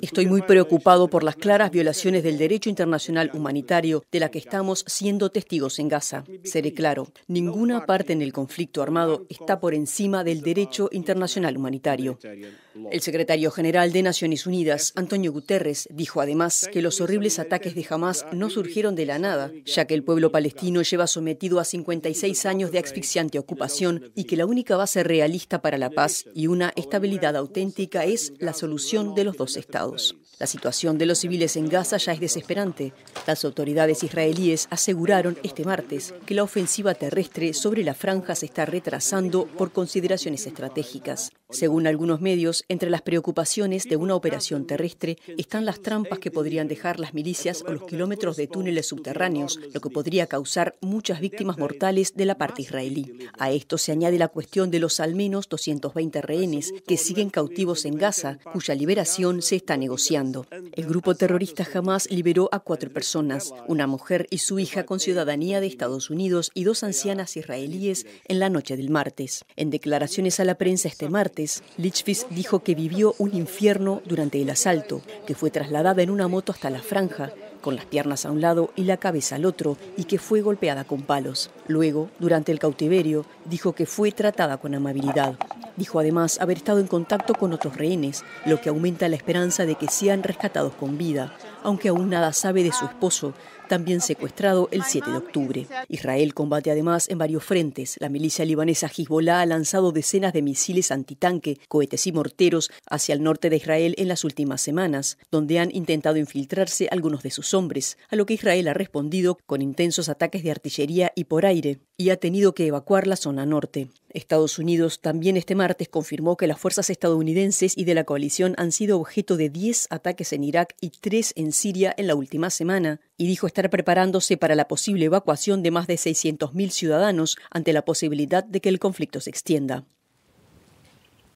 Estoy muy preocupado por las claras violaciones del derecho internacional humanitario de la que estamos siendo testigos en Gaza. Seré claro, ninguna parte en el conflicto armado está por encima del derecho internacional humanitario. El secretario general de Naciones Unidas, Antonio Guterres, dijo además que los horribles ataques de Hamas no surgieron de la nada, ya que el pueblo palestino lleva sometido a 56 años de asfixiante ocupación y que la única base realista para la paz y una estabilidad auténtica es la solución de los dos estados. La situación de los civiles en Gaza ya es desesperante. Las autoridades israelíes aseguraron este martes que la ofensiva terrestre sobre la franja se está retrasando por consideraciones estratégicas. Según algunos medios, entre las preocupaciones de una operación terrestre están las trampas que podrían dejar las milicias o los kilómetros de túneles subterráneos, lo que podría causar muchas víctimas mortales de la parte israelí. A esto se añade la cuestión de los al menos 220 rehenes que siguen cautivos en Gaza, cuya liberación se está negociando. El grupo terrorista jamás liberó a cuatro personas, una mujer y su hija con ciudadanía de Estados Unidos y dos ancianas israelíes en la noche del martes. En declaraciones a la prensa este martes, Lichvis dijo que vivió un infierno durante el asalto, que fue trasladada en una moto hasta la franja, con las piernas a un lado y la cabeza al otro, y que fue golpeada con palos. Luego, durante el cautiverio, dijo que fue tratada con amabilidad. Dijo además haber estado en contacto con otros rehenes, lo que aumenta la esperanza de que sean rescatados con vida aunque aún nada sabe de su esposo, también secuestrado el 7 de octubre. Israel combate además en varios frentes. La milicia libanesa Hezbollah ha lanzado decenas de misiles antitanque, cohetes y morteros hacia el norte de Israel en las últimas semanas, donde han intentado infiltrarse algunos de sus hombres, a lo que Israel ha respondido con intensos ataques de artillería y por aire, y ha tenido que evacuar la zona norte. Estados Unidos también este martes confirmó que las fuerzas estadounidenses y de la coalición han sido objeto de 10 ataques en Irak y 3 en Siria en la última semana y dijo estar preparándose para la posible evacuación de más de 600.000 ciudadanos ante la posibilidad de que el conflicto se extienda.